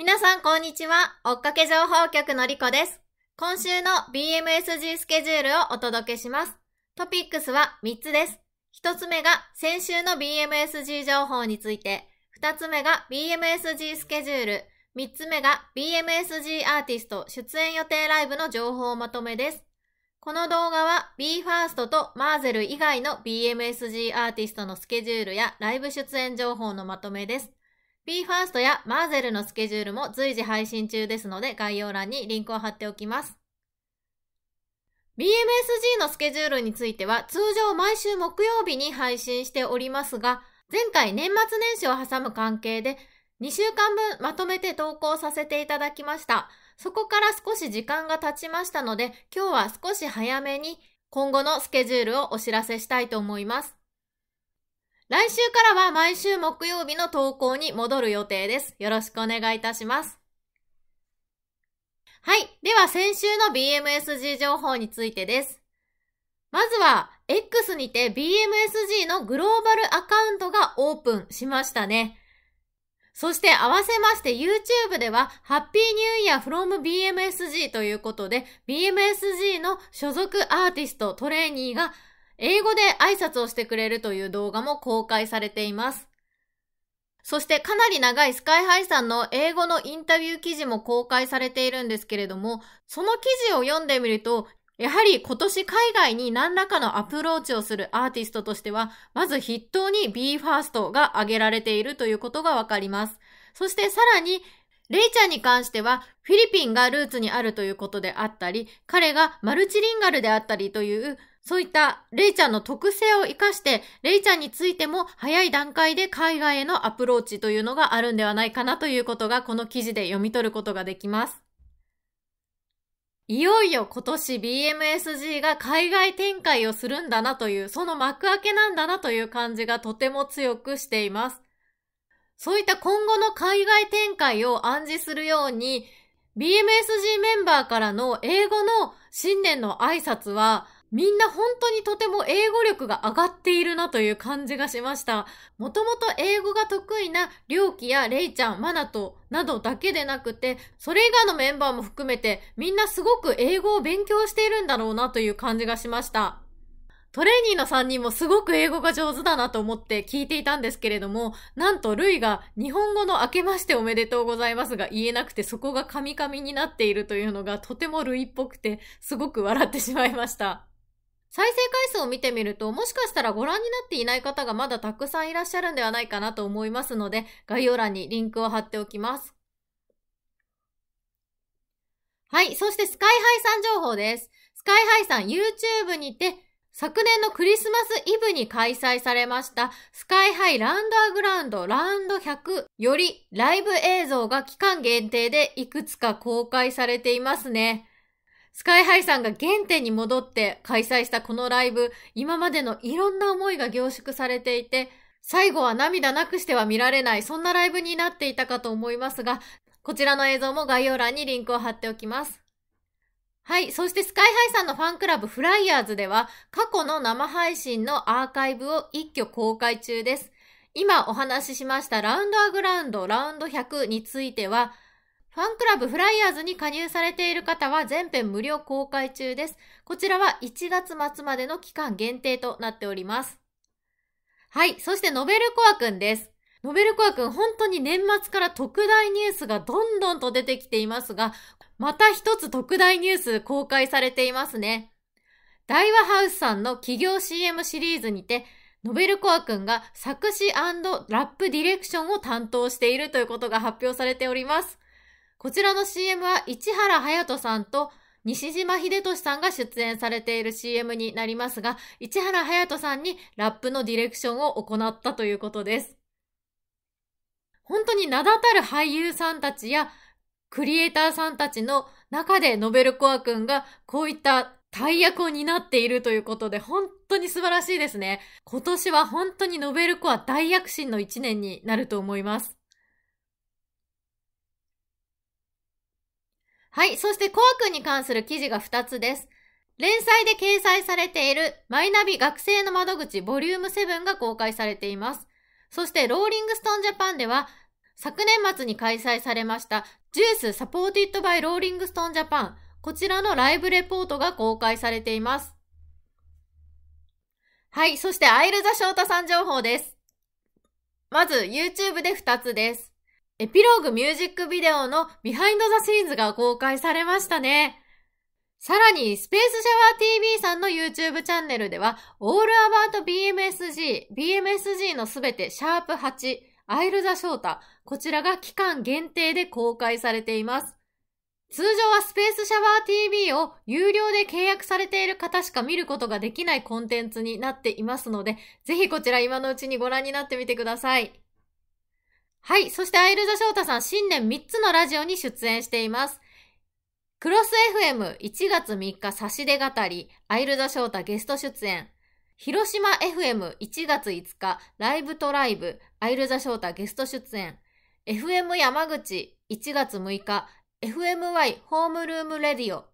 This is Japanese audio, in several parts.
皆さん、こんにちは。追っかけ情報局のりこです。今週の BMSG スケジュールをお届けします。トピックスは3つです。1つ目が先週の BMSG 情報について、2つ目が BMSG スケジュール、3つ目が BMSG アーティスト出演予定ライブの情報まとめです。この動画は BE:FIRST とマーゼル以外の BMSG アーティストのスケジュールやライブ出演情報のまとめです。BE:FIRST やマーゼルのスケジュールも随時配信中ですので概要欄にリンクを貼っておきます。BMSG のスケジュールについては通常毎週木曜日に配信しておりますが、前回年末年始を挟む関係で2週間分まとめて投稿させていただきました。そこから少し時間が経ちましたので、今日は少し早めに今後のスケジュールをお知らせしたいと思います。来週からは毎週木曜日の投稿に戻る予定です。よろしくお願いいたします。はい。では先週の BMSG 情報についてです。まずは、X にて BMSG のグローバルアカウントがオープンしましたね。そして合わせまして YouTube ではハッピーニューイヤー from BMSG ということで BMSG の所属アーティストトレーニーが英語で挨拶をしてくれるという動画も公開されています。そしてかなり長いスカイハイさんの英語のインタビュー記事も公開されているんですけれども、その記事を読んでみると、やはり今年海外に何らかのアプローチをするアーティストとしては、まず筆頭に BE:FIRST が挙げられているということがわかります。そしてさらに、レイちゃんに関しては、フィリピンがルーツにあるということであったり、彼がマルチリンガルであったりというそういったレイちゃんの特性を活かして、レイちゃんについても早い段階で海外へのアプローチというのがあるんではないかなということが、この記事で読み取ることができます。いよいよ今年 BMSG が海外展開をするんだなという、その幕開けなんだなという感じがとても強くしています。そういった今後の海外展開を暗示するように、BMSG メンバーからの英語の新年の挨拶は、みんな本当にとても英語力が上がっているなという感じがしました。もともと英語が得意なりょうきやれいちゃん、まなとなどだけでなくて、それ以外のメンバーも含めてみんなすごく英語を勉強しているんだろうなという感じがしました。トレーニーの3人もすごく英語が上手だなと思って聞いていたんですけれども、なんとルイが日本語の明けましておめでとうございますが言えなくてそこがカミカミになっているというのがとてもルイっぽくてすごく笑ってしまいました。再生回数を見てみると、もしかしたらご覧になっていない方がまだたくさんいらっしゃるんではないかなと思いますので、概要欄にリンクを貼っておきます。はい、そしてスカイハイさん情報です。スカイハイさん YouTube にて、昨年のクリスマスイブに開催されました、スカイハイランドアグラウンドラウンド100よりライブ映像が期間限定でいくつか公開されていますね。スカイハイさんが原点に戻って開催したこのライブ、今までのいろんな思いが凝縮されていて、最後は涙なくしては見られない、そんなライブになっていたかと思いますが、こちらの映像も概要欄にリンクを貼っておきます。はい。そしてスカイハイさんのファンクラブフライヤーズでは過去の生配信のアーカイブを一挙公開中です。今お話ししましたラウンドアグラウンドラウンド100についてはファンクラブフライヤーズに加入されている方は全編無料公開中です。こちらは1月末までの期間限定となっております。はい。そしてノベルコアくんです。ノベルコアくん、本当に年末から特大ニュースがどんどんと出てきていますが、また一つ特大ニュース公開されていますね。大和ハウスさんの企業 CM シリーズにて、ノベルコアくんが作詞ラップディレクションを担当しているということが発表されております。こちらの CM は市原隼人さんと西島秀俊さんが出演されている CM になりますが、市原隼人さんにラップのディレクションを行ったということです。本当に名だたる俳優さんたちやクリエイターさんたちの中でノベルコア君がこういった大役を担っているということで本当に素晴らしいですね。今年は本当にノベルコア大躍進の一年になると思います。はい。そして、コア君に関する記事が2つです。連載で掲載されているマイナビ学生の窓口ボリューム7が公開されています。そして、ローリングストーンジャパンでは、昨年末に開催されました、ジュースサポーティッドバイローリングストーンジャパン、こちらのライブレポートが公開されています。はい。そして、アイルザ翔太さん情報です。まず、YouTube で2つです。エピローグミュージックビデオのビハインドザシーンズが公開されましたね。さらに、スペースシャワー TV さんの YouTube チャンネルでは、オールアバート BMSG、BMSG のすべてシャープ8、アイルザショータ、こちらが期間限定で公開されています。通常はスペースシャワー TV を有料で契約されている方しか見ることができないコンテンツになっていますので、ぜひこちら今のうちにご覧になってみてください。はい。そして、アイルザショータさん、新年3つのラジオに出演しています。クロス FM1 月3日差し出語り、アイルザショータゲスト出演。広島 FM1 月5日ライブトライブ、アイルザショータゲスト出演。FM 山口1月6日 FMY ホームルームレディオ、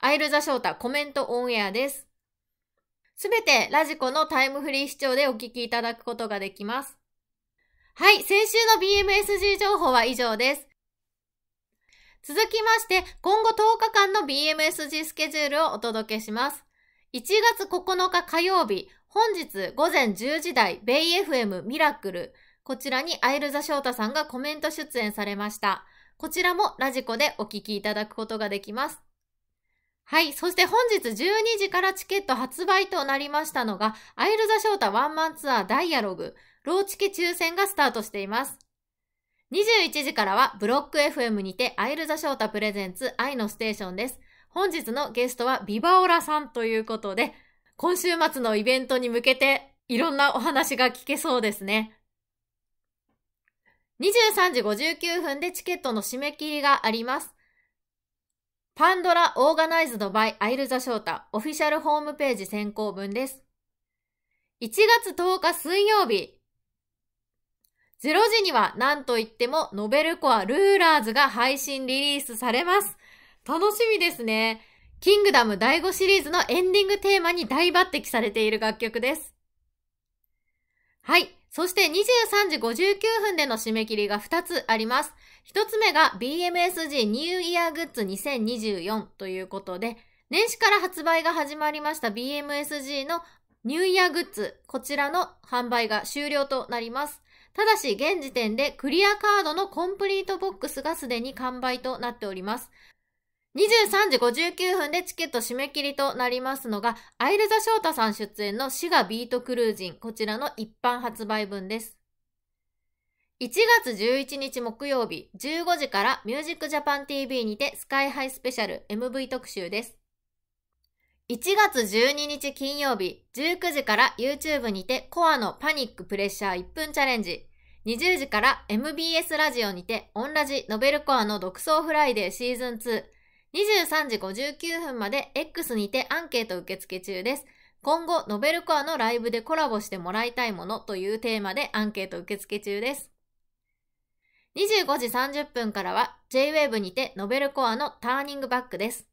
アイルザショータコメントオンエアです。すべてラジコのタイムフリー視聴でお聞きいただくことができます。はい、先週の BMSG 情報は以上です。続きまして、今後10日間の BMSG スケジュールをお届けします。1月9日火曜日、本日午前10時台、ベイ FM ミラクル。こちらにアイルザ翔太さんがコメント出演されました。こちらもラジコでお聴きいただくことができます。はい。そして本日12時からチケット発売となりましたのが、アイルザショータワンマンツアーダイアログ。ローチケ抽選がスタートしています。21時からはブロック FM にてアイルザショータプレゼンツ愛のステーションです。本日のゲストはビバオラさんということで、今週末のイベントに向けていろんなお話が聞けそうですね。23時59分でチケットの締め切りがあります。パンドラオーガナイズドバイアイルザショータオフィシャルホームページ先行分です。1月10日水曜日、0時には何と言ってもノベルコアルーラーズが配信リリースされます。楽しみですね。キングダム第5シリーズのエンディングテーマに大抜擢されている楽曲です。はい。そして23時59分での締め切りが2つあります。1つ目が BMSG ニューイヤーグッズ2024ということで、年始から発売が始まりました BMSG のニューイヤーグッズ、こちらの販売が終了となります。ただし、現時点でクリアカードのコンプリートボックスがすでに完売となっております。23時59分でチケット締め切りとなりますのが、アイルザ翔太さん出演のシガ・ビートクルージン、こちらの一般発売分です。1月11日木曜日15時からミュージックジャパン TV にてスカイハイスペシャル MV 特集です。1月12日金曜日19時から YouTube にてコアのパニックプレッシャー1分チャレンジ。20時から MBS ラジオにてオンラジノベルコアの独創フライデーシーズン2。23時59分まで X にてアンケート受付中です。今後、ノベルコアのライブでコラボしてもらいたいものというテーマでアンケート受付中です。25時30分からは JWAVE にてノベルコアのターニングバックです。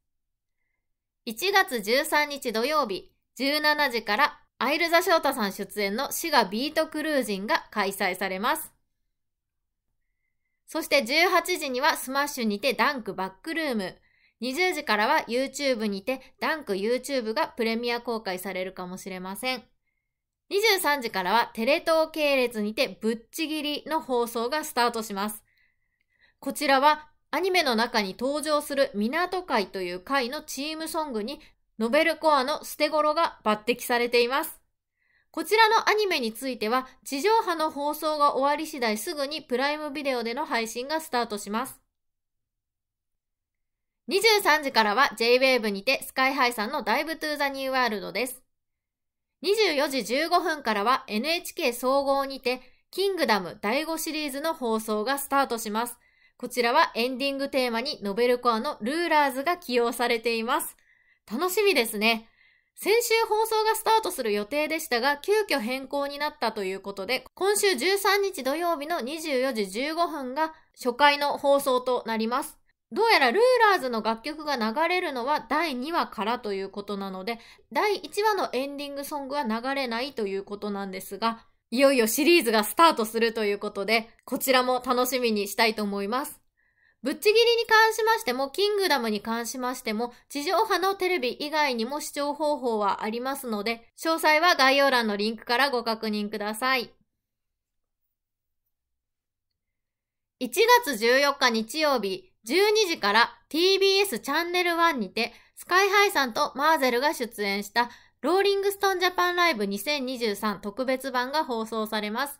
1月13日土曜日17時からアイルザ・ショータさん出演の滋賀ビートクルージンが開催されます。そして18時にはスマッシュにてダンクバックルーム。20時からは YouTube にてダンク YouTube がプレミア公開されるかもしれません。23時からはテレ東系列にてぶっちぎりの放送がスタートします。こちらはアニメの中に登場する港会という会のチームソングに、ノベルコアの捨て頃が抜擢されています。こちらのアニメについては、地上波の放送が終わり次第すぐにプライムビデオでの配信がスタートします。23時からは JWAVE にてスカイハイさんのダイブトゥーザニューワールドです。24時15分からは NHK 総合にて、キングダム第5シリーズの放送がスタートします。こちらはエンディングテーマにノベルコアのルーラーズが起用されています。楽しみですね。先週放送がスタートする予定でしたが、急遽変更になったということで、今週13日土曜日の24時15分が初回の放送となります。どうやらルーラーズの楽曲が流れるのは第2話からということなので、第1話のエンディングソングは流れないということなんですが、いよいよシリーズがスタートするということで、こちらも楽しみにしたいと思います。ぶっちぎりに関しましても、キングダムに関しましても、地上波のテレビ以外にも視聴方法はありますので、詳細は概要欄のリンクからご確認ください。1月14日日曜日、12時から TBS チャンネル1にて、スカイハイさんとマーゼルが出演したローリングストンジャパンライブ2023特別版が放送されます。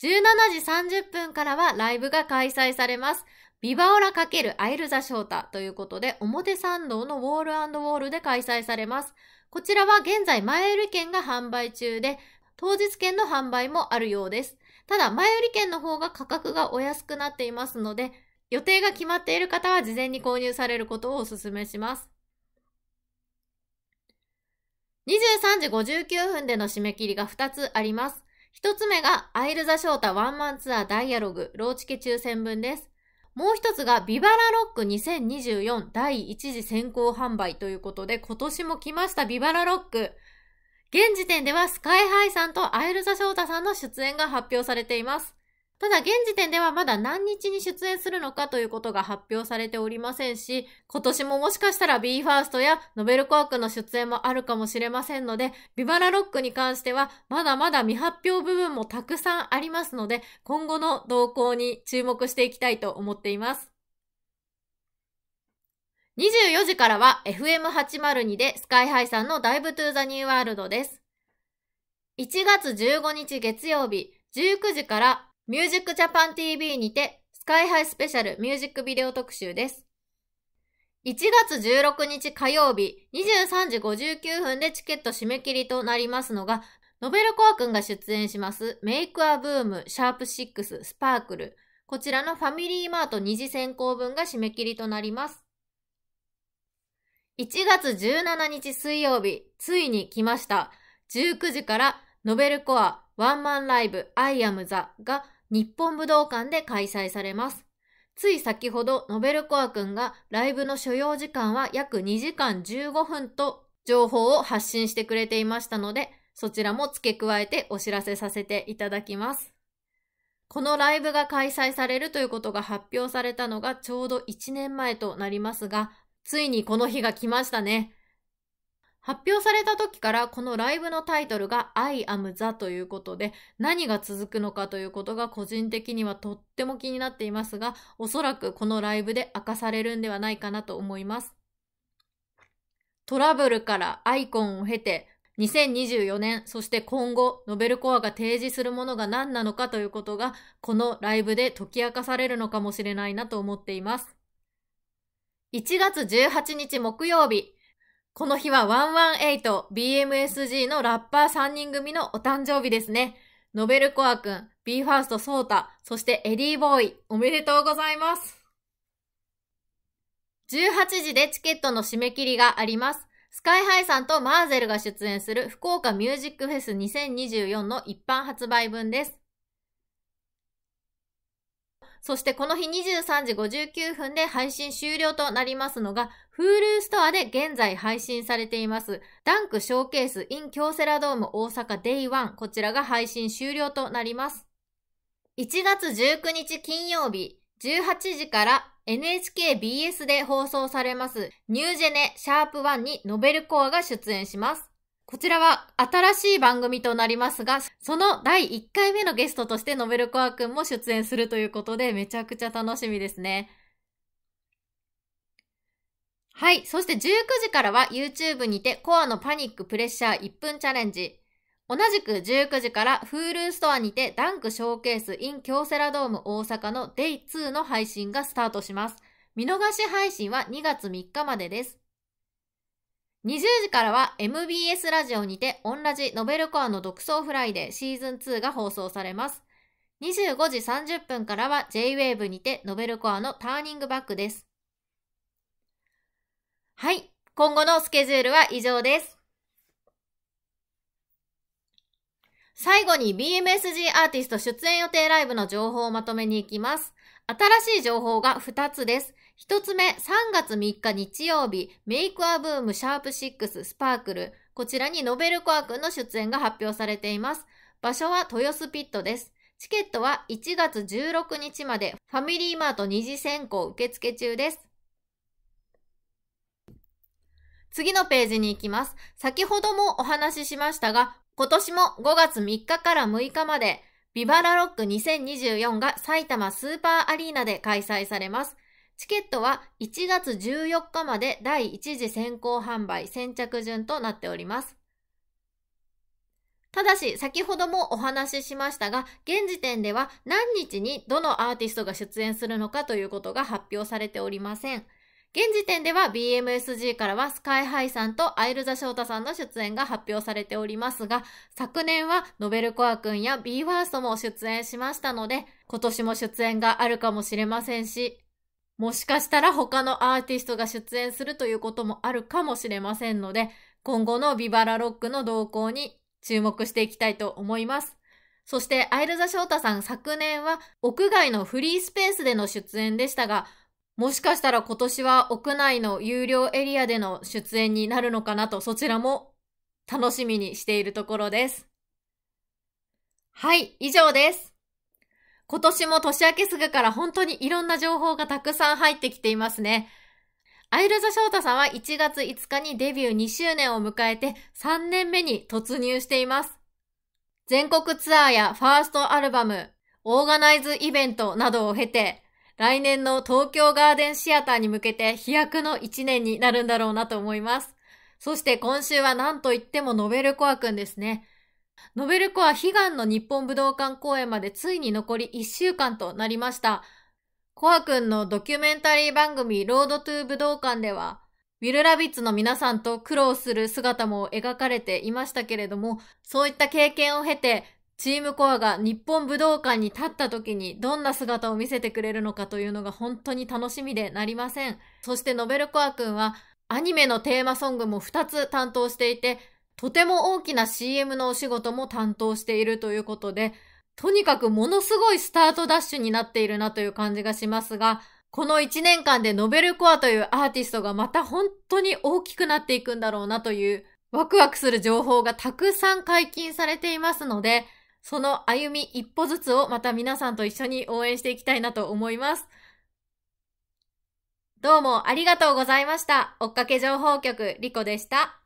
17時30分からはライブが開催されます。ビバオラ×アイルザショータということで、表参道のウォールウォールで開催されます。こちらは現在前売り券が販売中で、当日券の販売もあるようです。ただ、前売り券の方が価格がお安くなっていますので、予定が決まっている方は事前に購入されることをお勧めします。23時59分での締め切りが2つあります。1つ目が、アイルザ・ショータワンマンツアーダイアログ、ローチケ抽選分です。もう一つが、ビバラロック2024第1次先行販売ということで、今年も来ました、ビバラロック。現時点では、スカイハイさんとアイルザ・ショータさんの出演が発表されています。ただ現時点ではまだ何日に出演するのかということが発表されておりませんし、今年ももしかしたら BE:FIRST やノベルコアクの出演もあるかもしれませんので、ビバラロックに関してはまだまだ未発表部分もたくさんありますので、今後の動向に注目していきたいと思っています。24時からは FM802 でスカイハイさんのダイブトゥーザニューワールドです。1月15日月曜日、19時からミュージックジャパン TV にて、スカイハイスペシャルミュージックビデオ特集です。1月16日火曜日、23時59分でチケット締め切りとなりますのが、ノベルコア君が出演します、メイクアブーム、シャープ6、スパークル。こちらのファミリーマート2次選考分が締め切りとなります。1月17日水曜日、ついに来ました。19時から、ノベルコア、ワンマンライブ I am the が日本武道館で開催されます。つい先ほど、ノベルコア君がライブの所要時間は約2時間15分と情報を発信してくれていましたので、そちらも付け加えてお知らせさせていただきます。このライブが開催されるということが発表されたのがちょうど1年前となりますが、ついにこの日が来ましたね。発表された時からこのライブのタイトルが I am the ということで何が続くのかということが個人的にはとっても気になっていますがおそらくこのライブで明かされるんではないかなと思いますトラブルからアイコンを経て2024年そして今後ノベルコアが提示するものが何なのかということがこのライブで解き明かされるのかもしれないなと思っています1月18日木曜日この日は 118BMSG のラッパー3人組のお誕生日ですね。ノベルコアくん、BE:FIRST ソータ、そしてエディボーイ、おめでとうございます。18時でチケットの締め切りがあります。スカイハイさんとマーゼルが出演する福岡ミュージックフェス2024の一般発売分です。そしてこの日23時59分で配信終了となりますのが、Hulu ストアで現在配信されています、ダンクショーケース in 京セラドーム大阪 Day1、こちらが配信終了となります。1月19日金曜日、18時から NHKBS で放送されます、ニュージェネシャープ1にノベルコアが出演します。こちらは新しい番組となりますが、その第1回目のゲストとしてノベルコア君も出演するということで、めちゃくちゃ楽しみですね。はい。そして19時からは YouTube にてコアのパニックプレッシャー1分チャレンジ。同じく19時から Hulu ストアにてダンクショーケース in 京セラドーム大阪の Day2 の配信がスタートします。見逃し配信は2月3日までです。20時からは MBS ラジオにて、オンラジノベルコアの独創フライデーシーズン2が放送されます。25時30分からは JWAVE にて、ノベルコアのターニングバックです。はい。今後のスケジュールは以上です。最後に BMSG アーティスト出演予定ライブの情報をまとめに行きます。新しい情報が2つです。一つ目、3月3日日曜日、メイクアブームシャープ6スパークル。こちらにノベルコア君の出演が発表されています。場所は豊洲ピットです。チケットは1月16日までファミリーマート二次選考受付中です。次のページに行きます。先ほどもお話ししましたが、今年も5月3日から6日まで、ビバラロック2024が埼玉スーパーアリーナで開催されます。チケットは1月14日まで第1次先行販売先着順となっております。ただし、先ほどもお話ししましたが、現時点では何日にどのアーティストが出演するのかということが発表されておりません。現時点では BMSG からはスカイハイさんとアイルザ翔太さんの出演が発表されておりますが、昨年はノベルコア君や BWARST も出演しましたので、今年も出演があるかもしれませんし、もしかしたら他のアーティストが出演するということもあるかもしれませんので、今後のビバラロックの動向に注目していきたいと思います。そして、アイルザ翔太さん昨年は屋外のフリースペースでの出演でしたが、もしかしたら今年は屋内の有料エリアでの出演になるのかなと、そちらも楽しみにしているところです。はい、以上です。今年も年明けすぐから本当にいろんな情報がたくさん入ってきていますね。アイルズ・ショータさんは1月5日にデビュー2周年を迎えて3年目に突入しています。全国ツアーやファーストアルバム、オーガナイズイベントなどを経て、来年の東京ガーデンシアターに向けて飛躍の1年になるんだろうなと思います。そして今週は何といってもノベルコアくんですね。ノベルコア悲願の日本武道館公演までついに残り1週間となりました。コア君のドキュメンタリー番組ロードトゥー武道館では、ウィルラビッツの皆さんと苦労する姿も描かれていましたけれども、そういった経験を経て、チームコアが日本武道館に立った時にどんな姿を見せてくれるのかというのが本当に楽しみでなりません。そしてノベルコア君はアニメのテーマソングも2つ担当していて、とても大きな CM のお仕事も担当しているということで、とにかくものすごいスタートダッシュになっているなという感じがしますが、この1年間でノベルコアというアーティストがまた本当に大きくなっていくんだろうなというワクワクする情報がたくさん解禁されていますので、その歩み一歩ずつをまた皆さんと一緒に応援していきたいなと思います。どうもありがとうございました。追っかけ情報局リコでした。